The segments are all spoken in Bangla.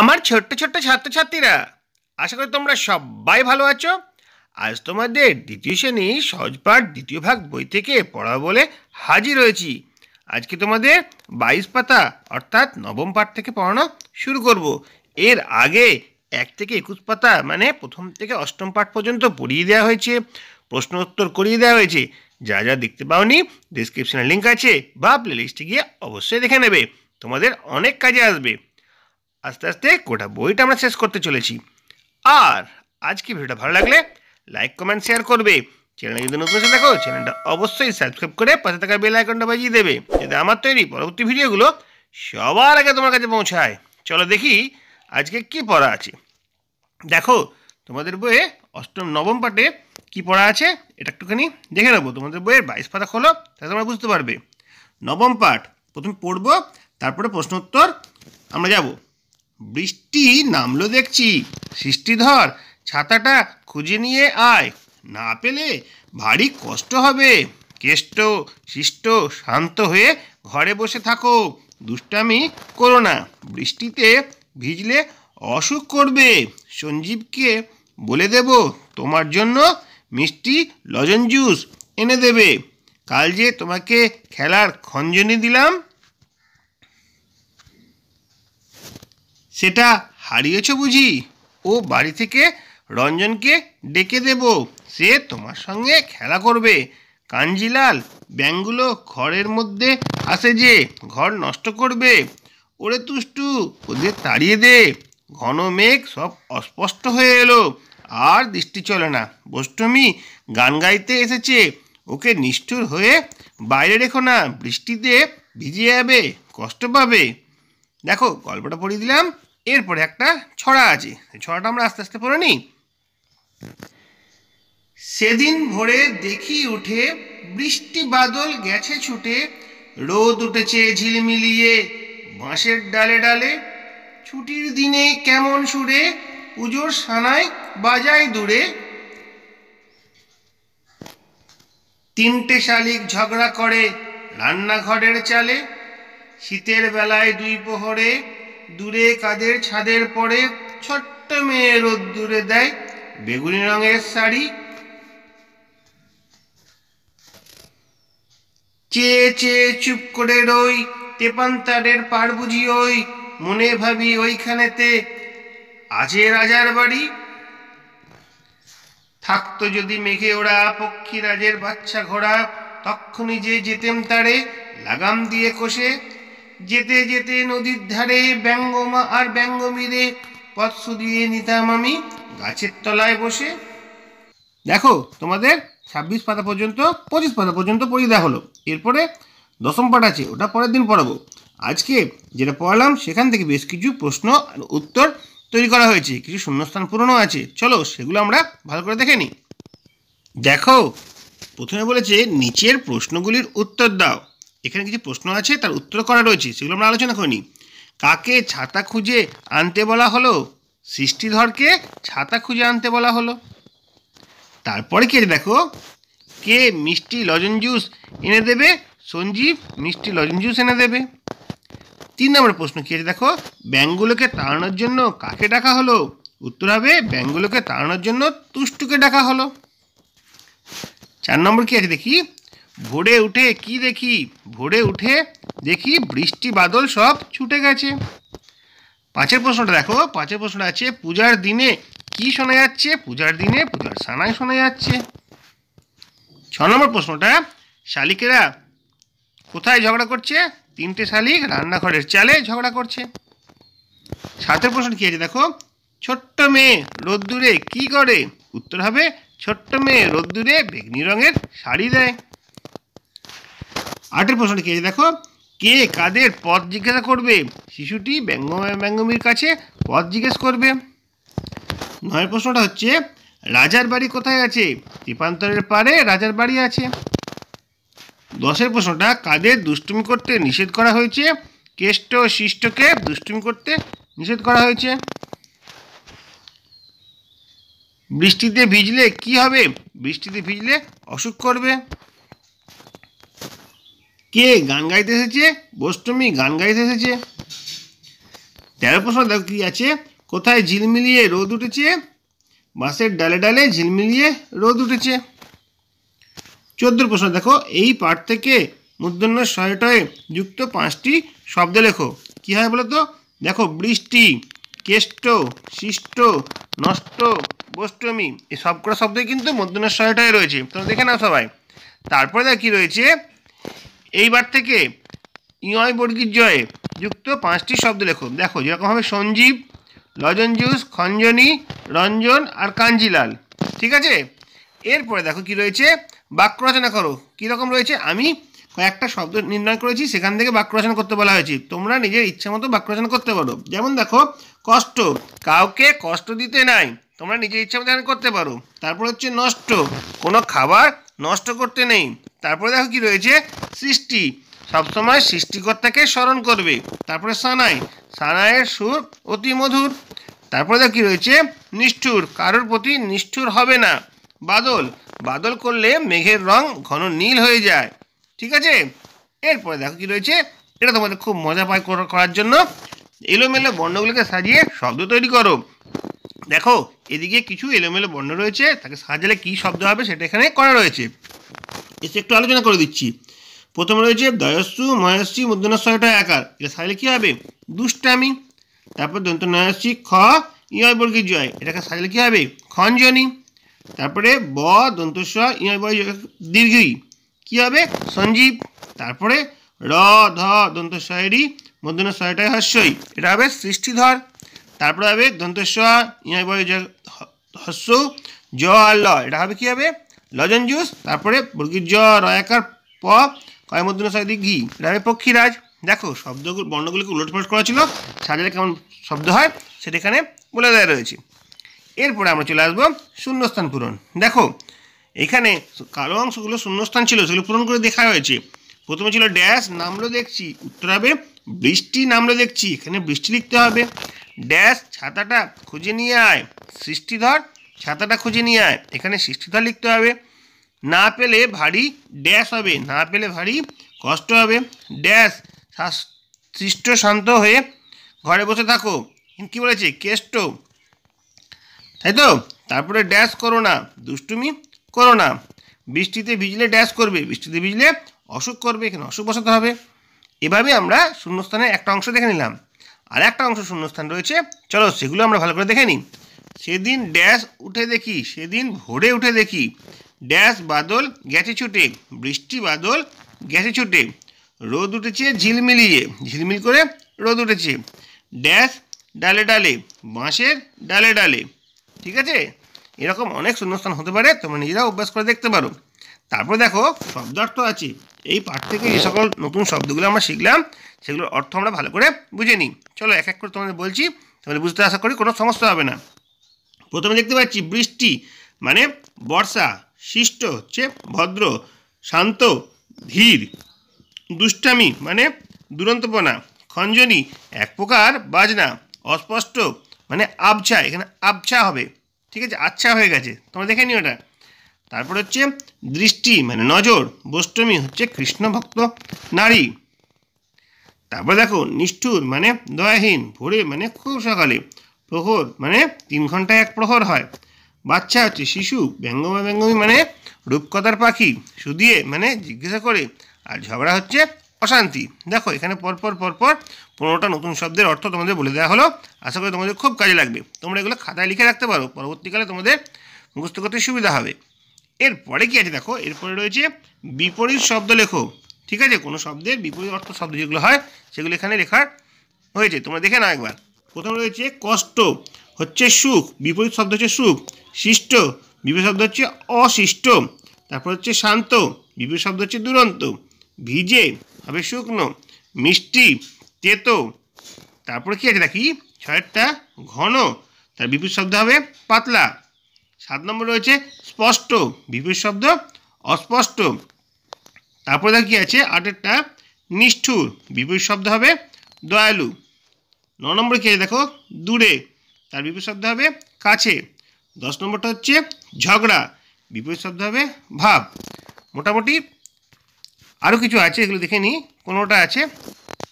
আমার ছোট্ট ছোট্ট ছাত্রছাত্রীরা আশা করি তোমরা সবাই ভালো আছো আজ তোমাদের দ্বিতীয় শ্রেণী সহজ পাঠ দ্বিতীয় ভাগ বই থেকে পড়া বলে হাজির হয়েছি আজকে তোমাদের বাইশ পাতা অর্থাৎ নবম পাঠ থেকে পড়ানো শুরু করব এর আগে এক থেকে একুশ পাতা মানে প্রথম থেকে অষ্টম পাঠ পর্যন্ত পড়িয়ে দেওয়া হয়েছে প্রশ্ন উত্তর করিয়ে দেওয়া হয়েছে যা যা দেখতে পাওনি ডিসক্রিপশানে লিঙ্ক আছে বা প্লেলিস্টে গিয়ে অবশ্যই দেখে নেবে তোমাদের অনেক কাজে আসবে আস্তে আস্তে গোটা বইটা আমরা শেষ করতে চলেছি আর আজকে ভিডিওটা ভালো লাগলে লাইক কমেন্ট শেয়ার করবে চ্যানেলে যদি নতুন এসে দেখো চ্যানেলটা অবশ্যই সাবস্ক্রাইব করে পাশে থাকা বেল আইকনটা বাজিয়ে দেবে যাতে আমার তৈরি পরবর্তী ভিডিওগুলো সবার আগে তোমার কাছে পৌঁছায় চলো দেখি আজকে কি পড়া আছে দেখো তোমাদের বইয়ে অষ্টম নবম পাঠে কি পড়া আছে এটা একটুখানি দেখে নেবো তোমাদের বইয়ের বাইশ পাতা খোলো তাহলে তোমরা বুঝতে পারবে নবম পাঠ প্রথমে পড়বো তারপরে প্রশ্ন উত্তর আমরা যাবো বৃষ্টি নামলো দেখছি সৃষ্টিধর ছাতাটা খুঁজে নিয়ে আয় না পেলে ভারী কষ্ট হবে কেষ্ট সৃষ্ট শান্ত হয়ে ঘরে বসে থাকো দুষ্টামি করো না বৃষ্টিতে ভিজলে অসুখ করবে সঞ্জীবকে বলে দেব তোমার জন্য মিষ্টি লজন জুস এনে দেবে কাল যে তোমাকে খেলার খঞ্জনি দিলাম সেটা হারিয়েছ বুঝি ও বাড়ি থেকে রঞ্জনকে ডেকে দেব সে তোমার সঙ্গে খেলা করবে কাঞ্জিলাল ব্যাঙগুলো ঘরের মধ্যে আসে যে ঘর নষ্ট করবে ওরে তুষ্টু ওদের তাড়িয়ে দে ঘন মেঘ সব অস্পষ্ট হয়ে এলো আর দৃষ্টি চলে না বষ্টমী গান গাইতে এসেছে ওকে নিষ্ঠুর হয়ে বাইরে রেখো না বৃষ্টিতে ভিজে যাবে কষ্ট পাবে দেখো গল্পটা পড়িয়ে দিলাম এরপরে একটা ছড়া আছে ছড়াটা আমরা আস্তে আস্তে পড়ে নিই সেদিন ভোরে দেখি উঠে বৃষ্টি বাদল গেছে ছুটে রোদ উঠেছে ঝিলমিলিয়ে বাঁশের ডালে ডালে ছুটির দিনে কেমন সুরে পুজোর সানায় বাজায় দূরে তিনটে শালিক ঝগড়া করে রান্নাঘরের চালে শীতের বেলায় দুই পোহরে দূরে কাদের ছাদের পরে ছোট্ট মেয়ে রোদ দূরে দেয় বেগুনি রঙের শাড়ি চেয়ে চেয়ে চুপ করে রই তেপান্তারের পার বুঝি ওই মনে ভাবি ওইখানেতে আজে রাজার বাড়ি থাকতো যদি মেঘে ওরা পক্ষী রাজের বাচ্চা ঘোড়া তক্ষুনি যে যেতেম তারে লাগাম দিয়ে কষে যেতে যেতে নদীর ধারে ব্যঙ্গমা আর ব্যঙ্গমিরে পথ সুদিয়ে নিতাম আমি গাছের তলায় বসে দেখো তোমাদের ছাব্বিশ পাতা পর্যন্ত পঁচিশ পাতা পর্যন্ত পড়িয়ে দেওয়া হলো এরপরে দশম পাঠ আছে ওটা পরের দিন পড়াবো আজকে যেটা পড়ালাম সেখান থেকে বেশ কিছু প্রশ্ন উত্তর তৈরি করা হয়েছে কিছু শূন্যস্থান পূরণও আছে চলো সেগুলো আমরা ভালো করে দেখে নিই দেখো প্রথমে বলেছে নিচের প্রশ্নগুলির উত্তর দাও এখানে কিছু প্রশ্ন আছে তার উত্তর করা রয়েছে সেগুলো আমরা আলোচনা করিনি কাকে ছাতা খুঁজে আনতে বলা হলো সৃষ্টিধরকে ছাতা খুঁজে আনতে বলা হলো তারপরে কে দেখো কে মিষ্টি লজন জুস এনে দেবে সঞ্জীব মিষ্টি লজন জুস এনে দেবে তিন নম্বর প্রশ্ন কি আছে দেখো ব্যাংকগুলোকে তাড়ানোর জন্য কাকে ডাকা হলো উত্তর হবে ব্যাংকগুলোকে তাড়ানোর জন্য তুষ্টুকে ডাকা হলো চার নম্বর কি আছে দেখি ভোরে উঠে কি দেখি ভোরে উঠে দেখি বৃষ্টি বাদল সব ছুটে গেছে পাঁচের প্রশ্নটা দেখো পাঁচের প্রশ্নটা আছে পূজার দিনে কি শোনা যাচ্ছে পূজার দিনে পূজার সানাই শোনা যাচ্ছে ছ নম্বর প্রশ্নটা শালিকেরা কোথায় ঝগড়া করছে তিনটে শালিক রান্নাঘরের চালে ঝগড়া করছে সাতের প্রশ্ন কী আছে দেখো ছোট্ট মেয়ে রোদ্দুরে কি করে উত্তর হবে ছোট্ট মেয়ে রোদ্দুরে বেগনি রঙের শাড়ি দেয় আটের প্রশ্ন কে দেখো কে কাদের পথ জিজ্ঞাসা করবে শিশুটি ব্যঙ্গময় ব্যঙ্গমির কাছে পথ জিজ্ঞেস করবে নয় প্রশ্নটা হচ্ছে রাজার বাড়ি কোথায় আছে দীপান্তরের পারে রাজার বাড়ি আছে দশের প্রশ্নটা কাদের দুষ্টুমি করতে নিষেধ করা হয়েছে কেষ্ট শিষ্টকে দুষ্টুমি করতে নিষেধ করা হয়েছে বৃষ্টিতে ভিজলে কি হবে বৃষ্টিতে ভিজলে অসুখ করবে কে গান গাইতে এসেছে বৈষ্ণবী গান গাইতে এসেছে তেরো প্রশ্ন দেখো কী আছে কোথায় ঝিলমিলিয়ে রোদ উঠেছে বাঁশের ডালে ডালে ঝিলমিলিয়ে রোদ উঠেছে চোদ্দ প্রশ্ন দেখো এই পাঠ থেকে মুদ্রণ্য শয়টয়ে যুক্ত পাঁচটি শব্দ লেখো কী হয় বলো তো দেখো বৃষ্টি কেষ্ট সৃষ্ট নষ্ট বষ্টমী এই সবকটা শব্দই কিন্তু মধ্যনার সহায়টায় রয়েছে তোমরা দেখে নাও সবাই তারপরে দেখ কী রয়েছে এইবার থেকে ইয় বর্গীর জয়ে যুক্ত পাঁচটি শব্দ লেখো দেখো যেরকমভাবে সঞ্জীব লজন জুস খঞ্জনী রঞ্জন আর কাঞ্জিলাল ঠিক আছে এরপরে দেখো কি রয়েছে বাক্য রচনা করো কীরকম রয়েছে আমি কয়েকটা শব্দ নির্ণয় করেছি সেখান থেকে বাক্য রচনা করতে বলা হয়েছে তোমরা নিজের ইচ্ছা মতো বাক্য রচনা করতে পারো যেমন দেখো কষ্ট কাউকে কষ্ট দিতে নাই তোমরা নিজের ইচ্ছা মতো করতে পারো তারপর হচ্ছে নষ্ট কোনো খাবার নষ্ট করতে নেই তারপরে দেখো কি রয়েছে সৃষ্টি সবসময় সৃষ্টিকর্তাকে স্মরণ করবে তারপরে সানাই সানায়ের সুর অতি মধুর তারপরে দেখো কি রয়েছে নিষ্ঠুর কারোর প্রতি নিষ্ঠুর হবে না বাদল বাদল করলে মেঘের রং ঘন নীল হয়ে যায় ঠিক আছে এরপরে দেখো কি রয়েছে এটা তোমাদের খুব মজা পায় করার জন্য এলোমেলো বর্ণগুলোকে সাজিয়ে শব্দ তৈরি করো দেখো এদিকে কিছু এলোমেলো বর্ণ রয়েছে তাকে সাজালে কী শব্দ হবে সেটা এখানে করা রয়েছে এসে একটু আলোচনা করে দিচ্ছি প্রথমে রয়েছে দয়স্যু মহাশ্রী মুদ্রণাশয়টা একার এটা সাজালে কী হবে দুষ্টামি তারপর দন্ত নয়াশ্রী খ ইয় বর্গী জয় এটাকে সাজালে কী হবে খঞ্জনি তারপরে ব দন্ত ইয় বর্গী দীর্ঘই কী হবে সঞ্জীব তারপরে র ধ দন্ত শয়েরই মধ্যে হাস্যই এটা হবে সৃষ্টিধর তারপরে হবে দন্তস্ব ইয় হস্য জ আর ল এটা হবে কী হবে লজন জুস তারপরে বর্গীর জ রয়াকার প কয়মদ্দিন সাইদি ঘি এটা হবে পক্ষীরাজ দেখো শব্দগুলো বর্ণগুলিকে উলটপালট করা ছিল সাজালে কেমন শব্দ হয় সেটা এখানে বলে দেওয়া রয়েছে এরপরে আমরা চলে আসবো শূন্যস্থান পূরণ দেখো এখানে কালো অংশগুলো শূন্যস্থান ছিল সেগুলো পূরণ করে দেখা হয়েছে প্রথমে ছিল ড্যাশ নামলো দেখছি উত্তর হবে বৃষ্টি নামলো দেখছি এখানে বৃষ্টি লিখতে হবে ড্যাশ ছাতাটা খুঁজে নিয়ে আয় সৃষ্টিধর ছাতাটা খুঁজে নিয়ে আয় এখানে সৃষ্টিধর লিখতে হবে না পেলে ভারী ড্যাশ হবে না পেলে ভারী কষ্ট হবে ড্যাশ সৃষ্ট শান্ত হয়ে ঘরে বসে থাকো কি বলেছে কেষ্ট তাই তো তারপরে ড্যাশ করো না দুষ্টুমি করো না বৃষ্টিতে ভিজলে ড্যাশ করবে বৃষ্টিতে ভিজলে অসুখ করবে এখানে অসুখ বসাতে হবে এভাবে আমরা শূন্যস্থানের একটা অংশ দেখে নিলাম আর একটা অংশ শূন্যস্থান রয়েছে চলো সেগুলো আমরা ভালো করে দেখে নিই সেদিন ড্যাশ উঠে দেখি সেদিন ভোরে উঠে দেখি ড্যাশ বাদল গেছে ছুটে বৃষ্টি বাদল গেছে ছুটে রোদ উঠেছে ঝিলমিলিয়ে ঝিলমিল করে রোদ উঠেছে ড্যাশ ডালে ডালে বাঁশের ডালে ডালে ঠিক আছে এরকম অনেক শূন্যস্থান হতে পারে তোমরা নিজেরা অভ্যাস করে দেখতে পারো তারপর দেখো শব্দার্থ আছে এই পাঠ থেকে এই সকল নতুন শব্দগুলো আমরা শিখলাম সেগুলোর অর্থ আমরা ভালো করে বুঝে নিই চলো এক এক করে তোমাদের বলছি তাহলে বুঝতে আশা করি কোনো সমস্যা হবে না প্রথমে দেখতে পাচ্ছি বৃষ্টি মানে বর্ষা শিষ্ট হচ্ছে ভদ্র শান্ত ধীর দুষ্টামি মানে দুরন্তপনা খঞ্জনি এক প্রকার বাজনা অস্পষ্ট মানে আবছা এখানে আবছা হবে ঠিক আছে আচ্ছা হয়ে গেছে তোমরা দেখে নিও ওটা তারপর হচ্ছে দৃষ্টি মানে নজর বষ্টমী হচ্ছে কৃষ্ণ ভক্ত নারী তারপর দেখো নিষ্ঠুর মানে দয়াহীন ভোরে মানে খুব সকালে প্রহর মানে তিন ঘন্টায় এক প্রহর হয় বাচ্চা হচ্ছে শিশু ব্যঙ্গমা ব্যঙ্গমী মানে রূপকথার পাখি সুদিয়ে মানে জিজ্ঞাসা করে আর ঝগড়া হচ্ছে অশান্তি দেখো এখানে পরপর পরপর পনেরোটা নতুন শব্দের অর্থ তোমাদের বলে দেওয়া হলো আশা করি তোমাদের খুব কাজে লাগবে তোমরা এগুলো খাতায় লিখে রাখতে পারো পরবর্তীকালে তোমাদের মুখস্থ করতে সুবিধা হবে এরপরে কি আছে দেখো এরপরে রয়েছে বিপরীত শব্দ লেখো ঠিক আছে কোনো শব্দের বিপরীত অর্থ শব্দ যেগুলো হয় সেগুলো এখানে লেখা হয়েছে তোমরা দেখে না একবার প্রথম রয়েছে কষ্ট হচ্ছে সুখ বিপরীত শব্দ হচ্ছে সুখ শিষ্ট বিপরীত শব্দ হচ্ছে অশিষ্ট তারপর হচ্ছে শান্ত বিপরীত শব্দ হচ্ছে দুরন্ত ভিজে হবে শুকনো মিষ্টি তেতো তারপর কি আছে দেখি ছয়টা ঘন তার বিপরীত শব্দ হবে পাতলা সাত নম্বর রয়েছে স্পষ্ট বিপরীত শব্দ অস্পষ্ট তারপরে দেখি আছে আটেরটা নিষ্ঠুর বিপরীত শব্দ হবে দয়ালু ন নম্বর কী দেখো দূরে তার বিপরীত শব্দ হবে কাছে দশ নম্বরটা হচ্ছে ঝগড়া বিপরীত শব্দ হবে ভাব মোটামুটি আরও কিছু আছে এগুলো দেখে নিই কোনোটা আছে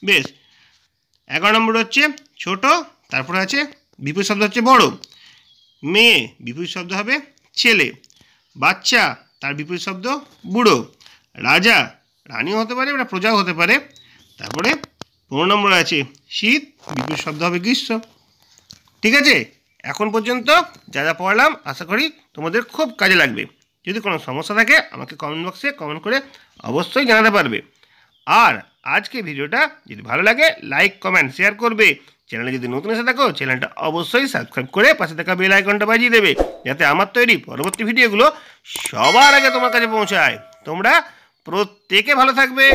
বেশ এগারো নম্বর হচ্ছে ছোট তারপরে আছে বিপরীত শব্দ হচ্ছে বড় মেয়ে বিপরীত শব্দ হবে ছেলে বাচ্চা তার বিপরীত শব্দ বুড়ো রাজা রানীও হতে পারে বা প্রজাও হতে পারে তারপরে পনেরো নম্বর আছে শীত বিপরীত শব্দ হবে গ্রীষ্ম ঠিক আছে এখন পর্যন্ত যা যা পড়লাম আশা করি তোমাদের খুব কাজে লাগবে যদি কোনো সমস্যা থাকে আমাকে কমেন্ট বক্সে কমেন্ট করে অবশ্যই জানাতে পারবে আর আজকে ভিডিওটা যদি ভালো লাগে লাইক কমেন্ট শেয়ার করবে চ্যানেলে যদি নতুন এসে থাকো চ্যানেলটা অবশ্যই সাবস্ক্রাইব করে পাশে থাকা বেল আইকনটা বাজিয়ে দেবে যাতে আমার তৈরি পরবর্তী ভিডিওগুলো সবার আগে তোমার কাছে পৌঁছায় তোমরা প্রত্যেকে ভালো থাকবে